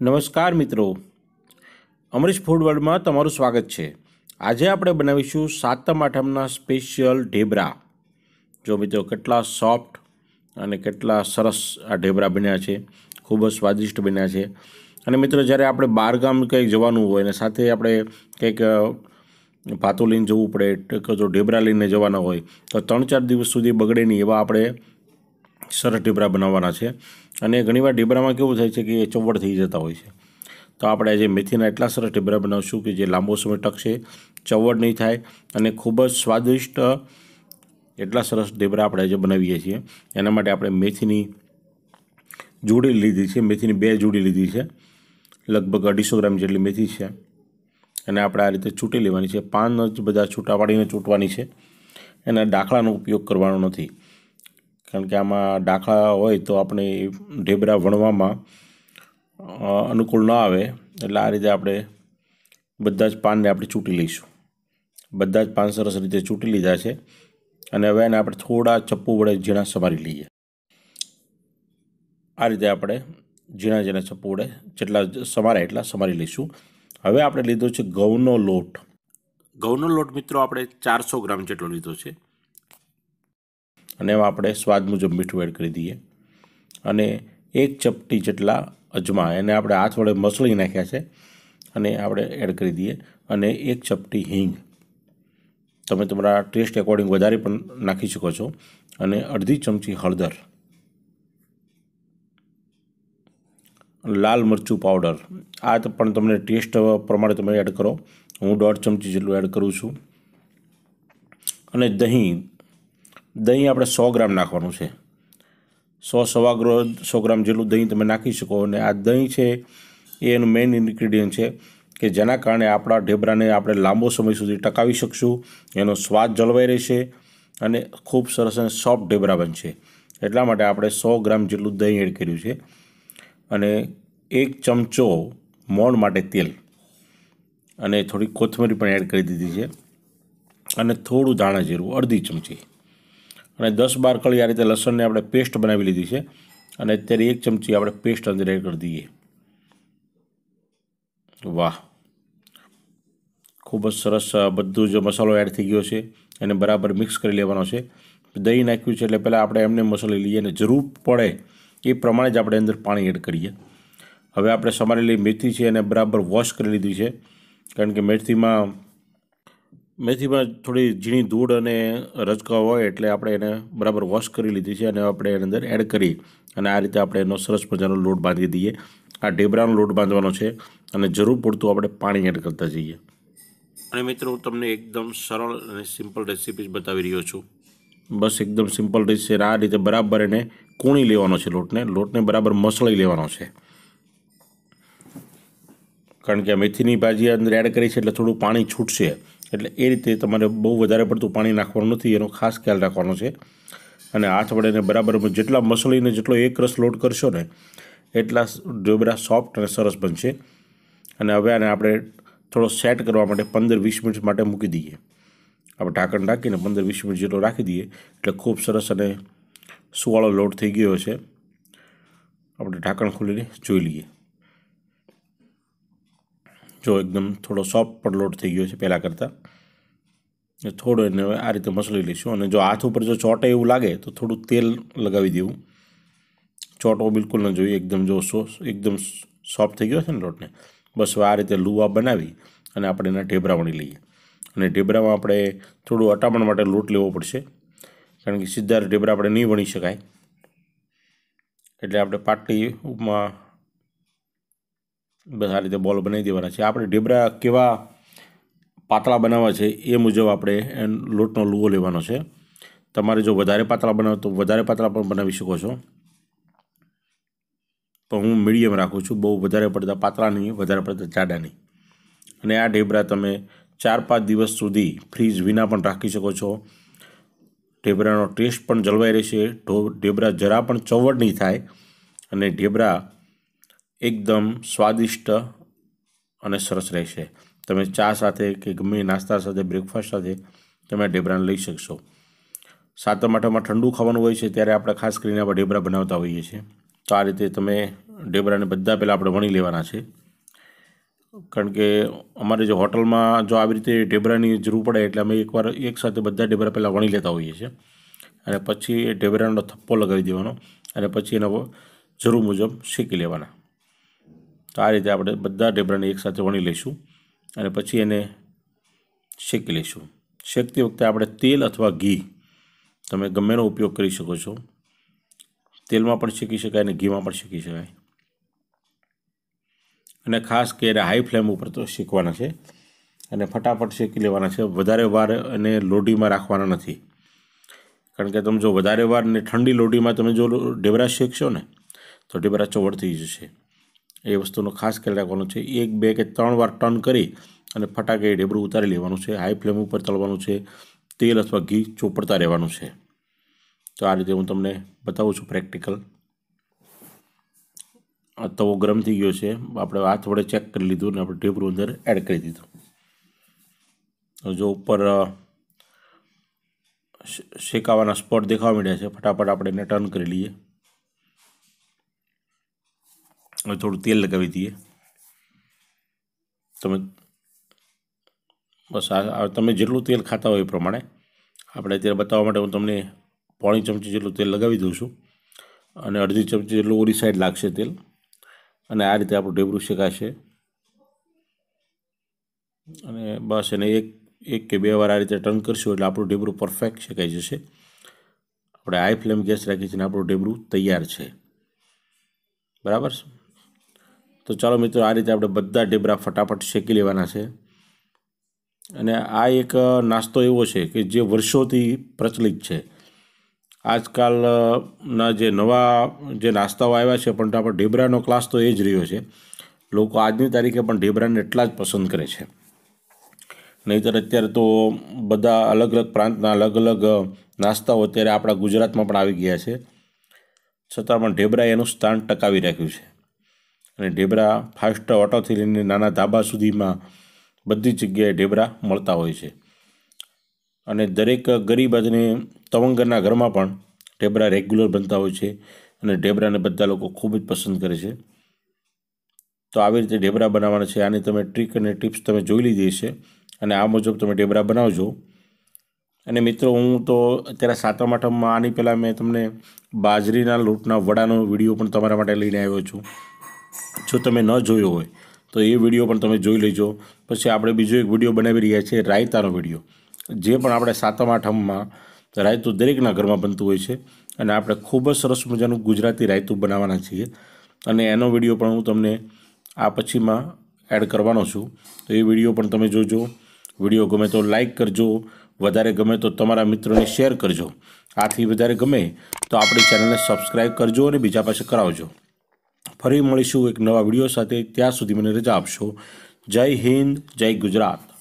નમસ્કાર મિત્રો અમરીશ ફૂડ વર્લ્ડમાં તમારું સ્વાગત છે આજે આપણે બનાવીશું સાતમ આઠમના સ્પેશિયલ ઢેબરા જો મિત્રો કેટલા સોફ્ટ અને કેટલા સરસ આ ઢેબરા બન્યા છે ખૂબ જ સ્વાદિષ્ટ બન્યા છે અને મિત્રો જ્યારે આપણે બહારગામ કંઈક જવાનું હોય અને સાથે આપણે કંઈક પાતું જવું પડે કે જો ઢેબરા લઈને જવાના હોય તો ત્રણ ચાર દિવસ સુધી બગડે નહીં એવા આપણે સરસ ઢીબરા બનાવવાના છે અને ઘણીવાર ઢીબરામાં કેવું થાય છે કે એ ચોવડ થઈ જતા હોય છે તો આપણે આજે મેથીના એટલા સરસ ઢીબરા બનાવશું કે જે લાંબો સમય ટકશે ચવડ નહીં થાય અને ખૂબ જ સ્વાદિષ્ટ એટલા સરસ ઢીબરા આપણે આજે બનાવીએ છીએ એના માટે આપણે મેથીની જોડી લીધી છે મેથીની બે જોડી લીધી છે લગભગ અઢીસો ગ્રામ જેટલી મેથી છે એને આપણે આ રીતે ચૂંટી લેવાની છે પાન જ બધા છૂટા પાડીને ચૂંટવાની છે એને દાખલાનો ઉપયોગ કરવાનો નથી કારણ કે આમાં દાખલા હોય તો આપણે ઢેબરા વણવામાં અનુકૂળ ન આવે એટલે આ રીતે આપણે બધા જ પાનને આપણે ચૂંટી લઈશું બધા જ પાન સરસ રીતે ચૂંટી લીધા છે અને હવે એને આપણે થોડા ચપ્પુ વડે ઝીણા સમારી લઈએ આ રીતે આપણે ઝીણા ઝીણા ચપ્પુ વડે જેટલા સમારે એટલા સમારી લઈશું હવે આપણે લીધો છે ઘઉંનો લોટ ઘઉંનો લોટ મિત્રો આપણે ચારસો ગ્રામ જેટલો લીધો છે અને એમાં આપણે સ્વાદ મુજબ મીઠું એડ કરી દઈએ અને એક ચપટી જેટલા અજમા એને આપણે હાથ વડે મસળી નાખ્યા છે અને આપણે એડ કરી દઈએ અને એક ચપટી હિંગ તમે તમારા ટેસ્ટ એકોર્ડિંગ વધારે પણ નાખી શકો છો અને અડધી ચમચી હળદર લાલ મરચું પાવડર આ પણ તમને ટેસ્ટ પ્રમાણે તમે એડ કરો હું દોઢ ચમચી જેટલું એડ કરું છું અને દહીં દહીં આપણે સો ગ્રામ નાખવાનું છે સો સવા ગ્રો સો ગ્રામ જેટલું દહીં તમે નાખી શકો અને આ દહીં છે એ એનું મેઇન ઇન્ગ્રીડિયન્ટ છે કે જેના કારણે આપણા ઢેબરાને આપણે લાંબો સમય સુધી ટકાવી શકશું એનો સ્વાદ જળવાઈ રહેશે અને ખૂબ સરસ અને સોફ્ટ ઢેબરા બનશે એટલા માટે આપણે સો ગ્રામ જેટલું દહીં એડ કર્યું છે અને એક ચમચો મોણ માટે તેલ અને થોડી કોથમરી પણ એડ કરી દીધી છે અને થોડું ધાણા જીરું અડધી ચમચી અને દસ બાર કળી આ રીતે લસણને આપણે પેસ્ટ બનાવી લીધી છે અને અત્યારે એક ચમચી આપણે પેસ્ટ અંદર એડ કરી દઈએ વાહ ખૂબ જ સરસ બધું જ મસાલો એડ થઈ ગયો છે એને બરાબર મિક્સ કરી લેવાનો છે દહીં નાખ્યું છે એટલે પહેલાં આપણે એમને મસાલો લઈએ અને જરૂર પડે એ પ્રમાણે જ આપણે અંદર પાણી એડ કરીએ હવે આપણે સમારેલી મેથી છે એને બરાબર વોશ કરી લીધી છે કારણ કે મેથીમાં મેથીમાં થોડી ઝીણી ધૂળ અને રચકા હોય એટલે આપણે એને બરાબર વોશ કરી લીધી છે અને આપણે એની અંદર એડ કરી અને આ રીતે આપણે એનો સરસ મજાનો લોટ બાંધી દઈએ આ ઢેબરાનો લોટ બાંધવાનો છે અને જરૂર પૂરતું આપણે પાણી એડ કરતા જઈએ અને મિત્રો હું તમને એકદમ સરળ અને સિમ્પલ રેસીપીઝ બતાવી રહ્યો છું બસ એકદમ સિમ્પલ રીત છે આ રીતે બરાબર એને કોણી લેવાનો છે લોટને લોટને બરાબર મસળી લેવાનો છે કારણ કે મેથીની ભાજી અંદર એડ કરી છે એટલે થોડું પાણી છૂટશે એટલે એ રીતે તમારે બહુ વધારે પડતું પાણી નાખવાનું નથી એનો ખાસ ખ્યાલ રાખવાનો છે અને હાથ વડે એને બરાબર જેટલા મસળીને જેટલો એક રસ લોટ કરશો ને એટલા ઢોબરા સોફ્ટ અને સરસ બનશે અને હવે આને આપણે થોડો સેટ કરવા માટે પંદર વીસ મિનિટ માટે મૂકી દઈએ આપણે ઢાંકણ ઢાંકીને પંદર વીસ મિનિટ જેટલો રાખી દઈએ એટલે ખૂબ સરસ અને સુવાળો લોટ થઈ ગયો છે આપણે ઢાંકણ ખોલીને જોઈ લઈએ જો એકદમ થોડો સોફ્ટ પણ લોટ થઈ ગયો છે પહેલાં કરતાં થોડો એને હવે આ રીતે મસળી લઈશું અને જો હાથ ઉપર જો ચોટે એવું લાગે તો થોડું તેલ લગાવી દેવું ચોટો બિલકુલ ન જોઈએ એકદમ જો સોસ એકદમ સોફ્ટ થઈ ગયો છે ને લોટને બસ આ રીતે લુવા બનાવી અને આપણે એના ઢેબરા વણી લઈએ અને ઢેબરામાં આપણે થોડું અટામણ માટે લોટ લેવો પડશે કારણ કે સિદ્ધાર ઢેબરા આપણે નહીં વણી શકાય એટલે આપણે પાટલી ઉપમાં બસ આ રીતે બોલ બનાવી દેવાના છે આપણે ઢેબરા કેવા પાતળા બનાવવા છે એ મુજબ આપણે લોટનો લુવો લેવાનો છે તમારે જો વધારે પાતળા બનાવો તો વધારે પાતળા પણ બનાવી શકો છો પણ હું મીડિયમ રાખું છું બહુ વધારે પડતા પાતળા નહીં વધારે પડતા જાડા નહીં અને આ ઢેબરા તમે ચાર પાંચ દિવસ સુધી ફ્રીજ વિના પણ રાખી શકો છો ઢેબરાનો ટેસ્ટ પણ જળવાઈ રહેશે ઢો ઢેબરા જરા પણ ચવડ નહીં થાય અને ઢેબરા એકદમ સ્વાદિષ્ટ અને સરસ રહેશે તમે ચા સાથે કે ગમે નાસ્તા સાથે બ્રેકફાસ્ટ સાથે તમે ઢેબરાને લઈ શકશો સાતમ આઠમમાં ઠંડુ ખાવાનું હોય છે ત્યારે આપણે ખાસ કરીને આપણે ઢેબરા બનાવતા હોઈએ છીએ તો આ રીતે તમે ઢેબરાને બધા પહેલાં આપણે વણી લેવાના છે કારણ કે અમારે જો હોટલમાં જો આવી રીતે ઢેબરાની જરૂર પડે એટલે અમે એકવાર એક સાથે બધા ઢેબરા પહેલાં વણી લેતા હોઈએ છીએ અને પછી એ ઢેબરાનો થપ્પો લગાવી દેવાનો અને પછી એનો જરૂર મુજબ શેકી લેવાના તો આ રીતે આપણે બધા ઢેબરાને એકસાથે વણી લઈશું અને પછી એને શેકી લઈશું શેકતી વખતે આપણે તેલ અથવા ઘી તમે ગમેનો ઉપયોગ કરી શકો છો તેલમાં પણ શેકી શકાય અને ઘીમાં પણ શેકી શકાય અને ખાસ કરીને હાઈ ફ્લેમ ઉપર તો શીખવાના છે અને ફટાફટ શેકી લેવાના છે વધારે વાર અને લોઢીમાં રાખવાના નથી કારણ કે તમે જો વધારે વાર ને ઠંડી લોઢીમાં તમે જો ઢેબરા શેકશો ને તો ઢેબરા ચોવડ થઈ જશે એ વસ્તુનો ખાસ ખ્યાલ રાખવાનું છે એક બે કે ત્રણ વાર ટર્ન કરી અને ફટાકે ઢેબરું ઉતારી લેવાનું છે હાઈ ફ્લેમ ઉપર તળવાનું છે તેલ અથવા ઘી ચોપડતા રહેવાનું છે તો આ રીતે હું તમને બતાવું છું પ્રેક્ટિકલ આ તવો ગરમ થઈ ગયો છે આપણે હાથ વડે ચેક કરી લીધું અને આપણે ઢેબરું અંદર એડ કરી દીધું જો ઉપર શેકાવાના સ્પોટ દેખાવા માંડ્યા છે ફટાફટ આપણે એને ટર્ન કરી લઈએ હવે થોડું તેલ લગાવી દઈએ તમે બસ આ તમે જેટલું તેલ ખાતા હોય એ પ્રમાણે આપણે અત્યારે બતાવવા માટે હું તમને પોણી ચમચી જેટલું તેલ લગાવી દઉં છું અને અડધી ચમચી જેટલું ઓરી સાઈડ લાગશે તેલ અને આ રીતે આપણું ઢેબરું શેકાશે અને બસ એને એક એક કે બે વાર આ રીતે ટર્ન કરશું એટલે આપણું ઢેબરું પરફેક્ટ શેકાઈ જશે આપણે હાઈ ફ્લેમ ગેસ રાખીએ છીએ અને આપણું ઢેબરું તૈયાર છે બરાબર તો ચાલો મિત્રો આ રીતે આપણે બધા ઢેબરા ફટાફટ શેકી લેવાના છે અને આ એક નાસ્તો એવો છે કે જે વર્ષોથી પ્રચલિત છે આજકાલના જે નવા જે નાસ્તાઓ આવ્યા છે પણ આપણે ઢેબરાનો ક્લાસ તો એ જ રહ્યો છે લોકો આજની તારીખે પણ ઢેબરાને એટલા જ પસંદ કરે છે નહીંતર અત્યારે તો બધા અલગ અલગ પ્રાંતના અલગ અલગ નાસ્તાઓ અત્યારે આપણા ગુજરાતમાં પણ આવી ગયા છે છતાં પણ ઢેબરાએ એનું સ્થાન ટકાવી રાખ્યું છે અને ઢેબરા ફાસ્ટ ઓટોથી લઈને નાના ધાબા સુધીમાં બધી જગ્યાએ ઢેબરા મળતા હોય છે અને દરેક ગરીબ આજને તવંગરના ઘરમાં પણ ઢેબરા રેગ્યુલર બનતા હોય છે અને ઢેબરાને બધા લોકો ખૂબ જ પસંદ કરે છે તો આવી રીતે ઢેબરા બનાવવાના છે આની તમે ટ્રીક અને ટિપ્સ તમે જોઈ લીધી છે અને આ મુજબ તમે ઢેબરા બનાવજો અને મિત્રો હું તો અત્યારે સાતમ આઠમમાં આની પહેલાં મેં તમને બાજરીના લોટના વડાનો વિડીયો પણ તમારા માટે લઈને આવ્યો છું જો તમે ન જોયો હોય તો એ વિડીયો પણ તમે જોઈ લેજો પછી આપણે બીજો એક વિડીયો બનાવી રહ્યા છીએ રાયતાનો વિડીયો જે પણ આપણે સાતમ આઠમમાં રાયતું દરેકના ઘરમાં બનતું હોય છે અને આપણે ખૂબ જ સરસ મજાનું ગુજરાતી રાયતું બનાવવાના છીએ અને એનો વિડીયો પણ હું તમને આ પછીમાં એડ કરવાનો છું તો એ વિડીયો પણ તમે જોજો વિડીયો ગમે તો લાઇક કરજો વધારે ગમે તો તમારા મિત્રોને શેર કરજો આથી વધારે ગમે તો આપણી ચેનલને સબસ્ક્રાઈબ કરજો અને બીજા પાસે કરાવજો ફરી મળીશું એક નવા વિડીયો સાથે ત્યાં સુધી મને રજા આપશો જય હિન્દ જય ગુજરાત